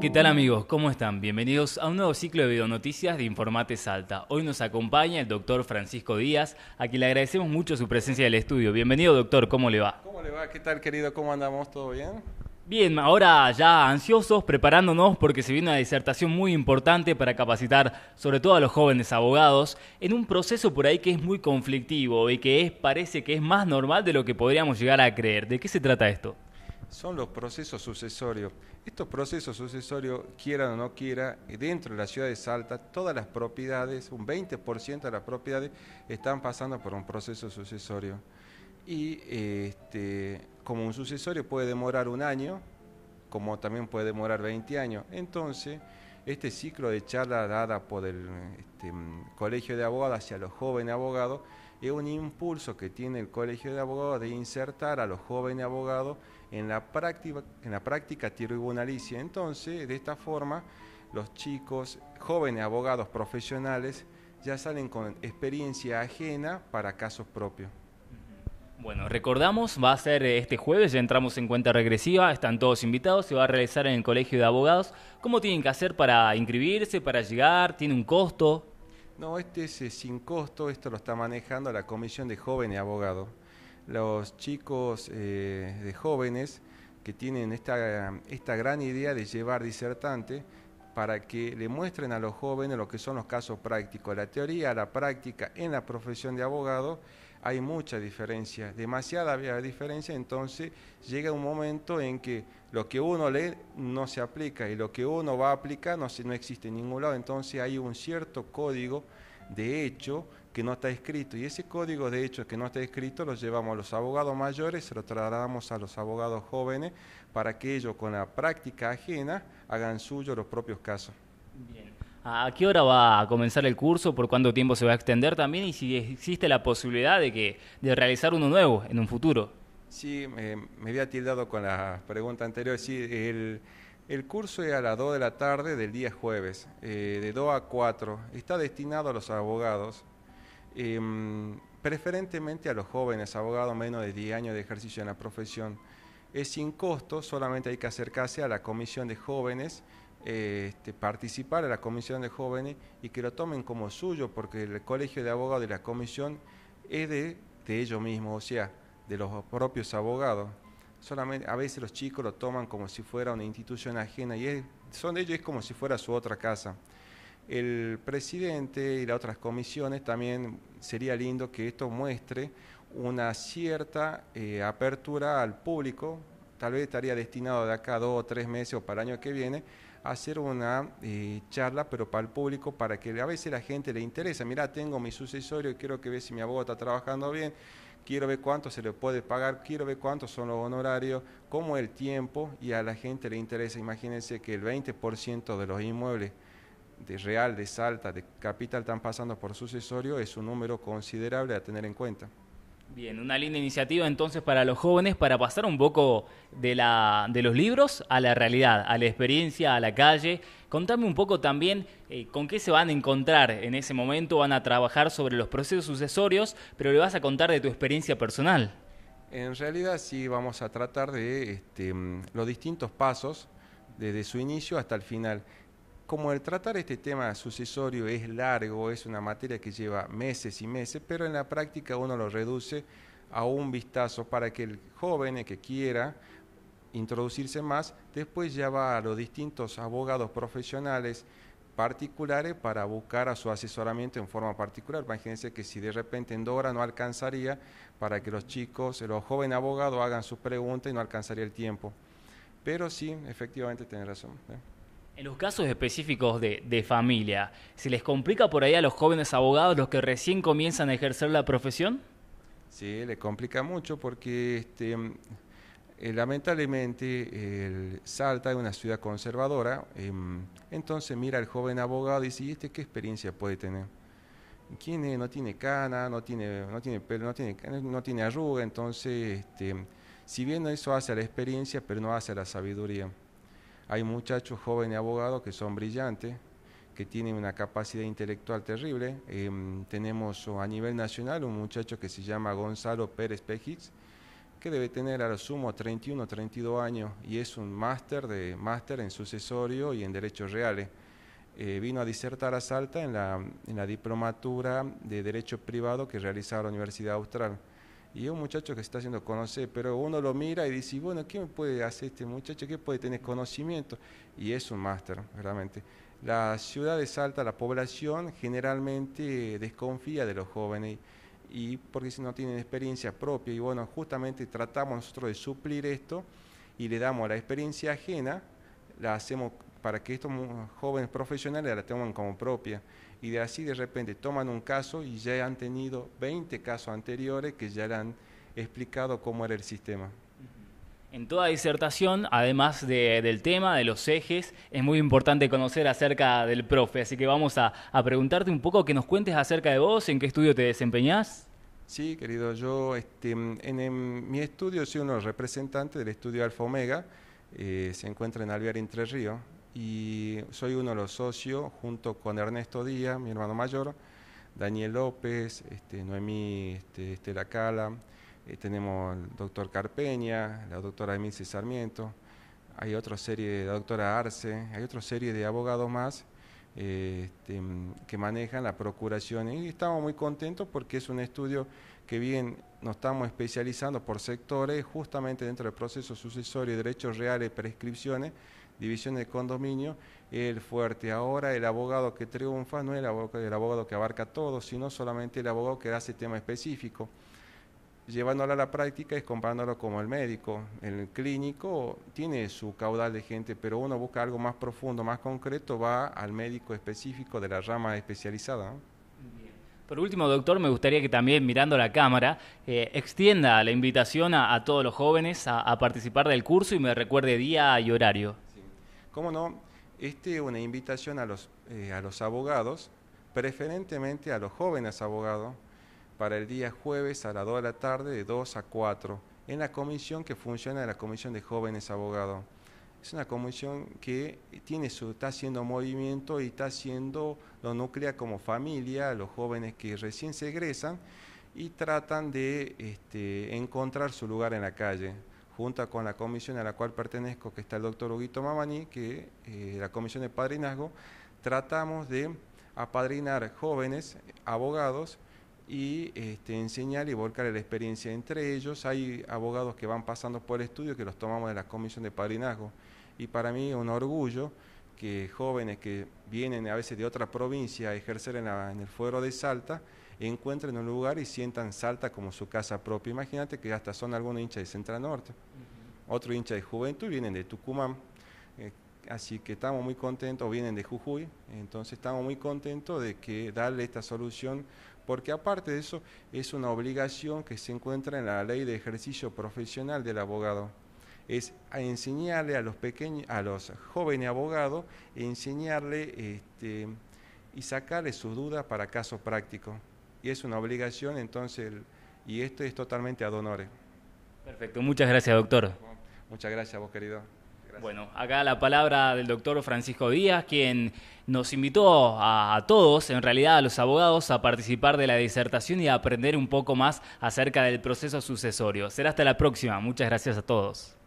¿Qué tal amigos? ¿Cómo están? Bienvenidos a un nuevo ciclo de noticias de Informate Salta. Hoy nos acompaña el doctor Francisco Díaz, a quien le agradecemos mucho su presencia en el estudio. Bienvenido doctor, ¿cómo le va? ¿Cómo le va? ¿Qué tal querido? ¿Cómo andamos? ¿Todo bien? Bien, ahora ya ansiosos, preparándonos porque se viene una disertación muy importante para capacitar sobre todo a los jóvenes abogados en un proceso por ahí que es muy conflictivo y que es, parece que es más normal de lo que podríamos llegar a creer. ¿De qué se trata esto? son los procesos sucesorios. Estos procesos sucesorios, quiera o no quiera, dentro de la ciudad de Salta, todas las propiedades, un 20% de las propiedades, están pasando por un proceso sucesorio. Y este, como un sucesorio puede demorar un año, como también puede demorar 20 años. Entonces, este ciclo de charla dada por el este, Colegio de Abogados hacia los jóvenes abogados es un impulso que tiene el Colegio de Abogados de insertar a los jóvenes abogados en la práctica, en la práctica tribunalicia, entonces, de esta forma, los chicos, jóvenes abogados profesionales, ya salen con experiencia ajena para casos propios. Bueno, recordamos, va a ser eh, este jueves, ya entramos en cuenta regresiva, están todos invitados, se va a realizar en el Colegio de Abogados. ¿Cómo tienen que hacer para inscribirse, para llegar? ¿Tiene un costo? No, este es eh, sin costo, esto lo está manejando la Comisión de Jóvenes Abogados los chicos eh, de jóvenes que tienen esta, esta gran idea de llevar disertante para que le muestren a los jóvenes lo que son los casos prácticos. La teoría, la práctica en la profesión de abogado, hay mucha diferencia, demasiada diferencia, entonces llega un momento en que lo que uno lee no se aplica y lo que uno va a aplicar no, no existe en ningún lado, entonces hay un cierto código de hecho que no está escrito. Y ese código de hecho que no está escrito lo llevamos a los abogados mayores, se lo trasladamos a los abogados jóvenes para que ellos con la práctica ajena hagan suyo los propios casos. Bien. ¿A qué hora va a comenzar el curso? ¿Por cuánto tiempo se va a extender también? Y si existe la posibilidad de que de realizar uno nuevo en un futuro. Sí, eh, me había tildado con la pregunta anterior. Sí, el, el curso es a las 2 de la tarde del día jueves, eh, de 2 a 4. Está destinado a los abogados, em, preferentemente a los jóvenes abogados menos de 10 años de ejercicio en la profesión. Es sin costo, solamente hay que acercarse a la comisión de jóvenes, eh, este, participar en la comisión de jóvenes y que lo tomen como suyo, porque el colegio de abogados de la comisión es de, de ellos mismos, o sea, de los propios abogados solamente a veces los chicos lo toman como si fuera una institución ajena y es, son ellos es como si fuera su otra casa. El presidente y las otras comisiones también sería lindo que esto muestre una cierta eh, apertura al público, tal vez estaría destinado de acá dos o tres meses o para el año que viene, a hacer una eh, charla, pero para el público, para que a veces la gente le interesa, mira, tengo mi sucesorio, y quiero que vea si mi abogado está trabajando bien, quiero ver cuánto se le puede pagar, quiero ver cuántos son los honorarios, cómo el tiempo y a la gente le interesa. Imagínense que el 20% de los inmuebles de Real, de Salta, de Capital están pasando por sucesorio, es un número considerable a tener en cuenta. Bien, una linda iniciativa entonces para los jóvenes para pasar un poco de, la, de los libros a la realidad, a la experiencia, a la calle. Contame un poco también eh, con qué se van a encontrar en ese momento, van a trabajar sobre los procesos sucesorios, pero le vas a contar de tu experiencia personal. En realidad sí vamos a tratar de este, mm, los distintos pasos desde su inicio hasta el final como el tratar este tema sucesorio es largo, es una materia que lleva meses y meses, pero en la práctica uno lo reduce a un vistazo para que el joven que quiera introducirse más, después ya va a los distintos abogados profesionales particulares para buscar a su asesoramiento en forma particular. Imagínense que si de repente en Dora no alcanzaría para que los chicos, los jóvenes abogados hagan sus preguntas y no alcanzaría el tiempo. Pero sí, efectivamente tiene razón. ¿eh? En los casos específicos de, familia, ¿se les complica por ahí a los jóvenes abogados, los que recién comienzan a ejercer la profesión? Sí, les complica mucho porque este, eh, lamentablemente Salta es una ciudad conservadora, em, entonces mira al joven abogado y dice, este qué experiencia puede tener? ¿Quién No tiene cana, no tiene, no tiene pelo, no tiene, no tiene arruga, entonces, este, si bien eso hace a la experiencia, pero no hace a la sabiduría. Hay muchachos jóvenes abogados que son brillantes, que tienen una capacidad intelectual terrible. Em, tenemos a nivel nacional un muchacho que se llama Gonzalo Pérez Pejix, que debe tener a lo sumo 31 o 32 años y es un máster de máster en sucesorio y en derechos reales. Eh, vino a disertar a Salta en la, en la diplomatura de Derecho Privado que realizaba la Universidad Austral y es un muchacho que se está haciendo conocer, pero uno lo mira y dice, bueno, ¿qué me puede hacer este muchacho? ¿Qué puede tener conocimiento? Y es un máster, realmente. La ciudad de Salta, la población generalmente desconfía de los jóvenes y porque si no tienen experiencia propia y bueno, justamente tratamos nosotros de suplir esto y le damos la experiencia ajena, la hacemos para que estos jóvenes profesionales la tengan como propia. Y de así de repente toman un caso y ya han tenido 20 casos anteriores que ya le han explicado cómo era el sistema. En toda disertación, además del tema, de los ejes, es muy importante conocer acerca del profe. Así que vamos a, preguntarte un poco que nos cuentes acerca de vos, en qué estudio te desempeñás. Sí, querido, yo este, en, mi estudio soy uno de los representantes del estudio Alfa Omega, eh, se encuentra en Alvear Entre Ríos, y soy uno de los socios junto con Ernesto Díaz, mi hermano mayor, Daniel López, este, Noemí este, Estela Cala, eh, tenemos el doctor Carpeña, la doctora Emilce Sarmiento, hay otra serie de la doctora Arce, hay otra serie de abogados más eh, este, que manejan la procuración y estamos muy contentos porque es un estudio que bien nos estamos especializando por sectores justamente dentro del proceso sucesorio y derechos reales, prescripciones, división de condominio, el fuerte. Ahora el abogado que triunfa no es el abogado, abogado que abarca todo, sino solamente el abogado que hace tema específico. Llevándolo a la práctica es comparándolo como el médico. El clínico tiene su caudal de gente, pero uno busca algo más profundo, más concreto, va al médico específico de la rama especializada. Por último, doctor, me gustaría que también, mirando la cámara, eh, extienda la invitación a, todos los jóvenes a participar del curso y me recuerde día y horario. ¿Cómo no? Este, una invitación a los, eh, a los abogados, preferentemente a los jóvenes abogados, para el día jueves a las 2 de la tarde, de 2 a 4, en la comisión que funciona, la Comisión de Jóvenes Abogados. Es una comisión que tiene su, está haciendo movimiento y está haciendo, lo nuclea como familia a los jóvenes que recién se egresan y tratan de este, encontrar su lugar en la calle. Junto con la comisión a la cual pertenezco, que está el doctor Huguito Mamani, que eh, la comisión de padrinazgo, tratamos de apadrinar jóvenes abogados y este, enseñar y volcar la experiencia entre ellos. Hay abogados que van pasando por el estudio que los tomamos de la comisión de padrinazgo y para mí es un orgullo que jóvenes que vienen a veces de otra provincia a ejercer en, el fuero de Salta, encuentren un lugar y sientan Salta como su casa propia. Imagínate que hasta son algunos hinchas de Central Norte, otro hincha de Juventud, vienen de Tucumán. Eh, así que estamos muy contentos, vienen de Jujuy, entonces estamos muy contentos de que darle esta solución, porque aparte de eso es una obligación que se encuentra en la ley de ejercicio profesional del abogado es a enseñarle a los pequeños, a los jóvenes abogados, enseñarle este, y sacarle sus dudas para casos prácticos. Y es una obligación, entonces, y esto es totalmente ad honore. Perfecto, muchas gracias, doctor. Muchas gracias vos, querido. Bueno, acá la palabra del doctor Francisco Díaz, quien nos invitó a, todos, en realidad a los abogados, a participar de la disertación y a aprender un poco más acerca del proceso sucesorio. Será hasta la próxima. Muchas gracias a todos.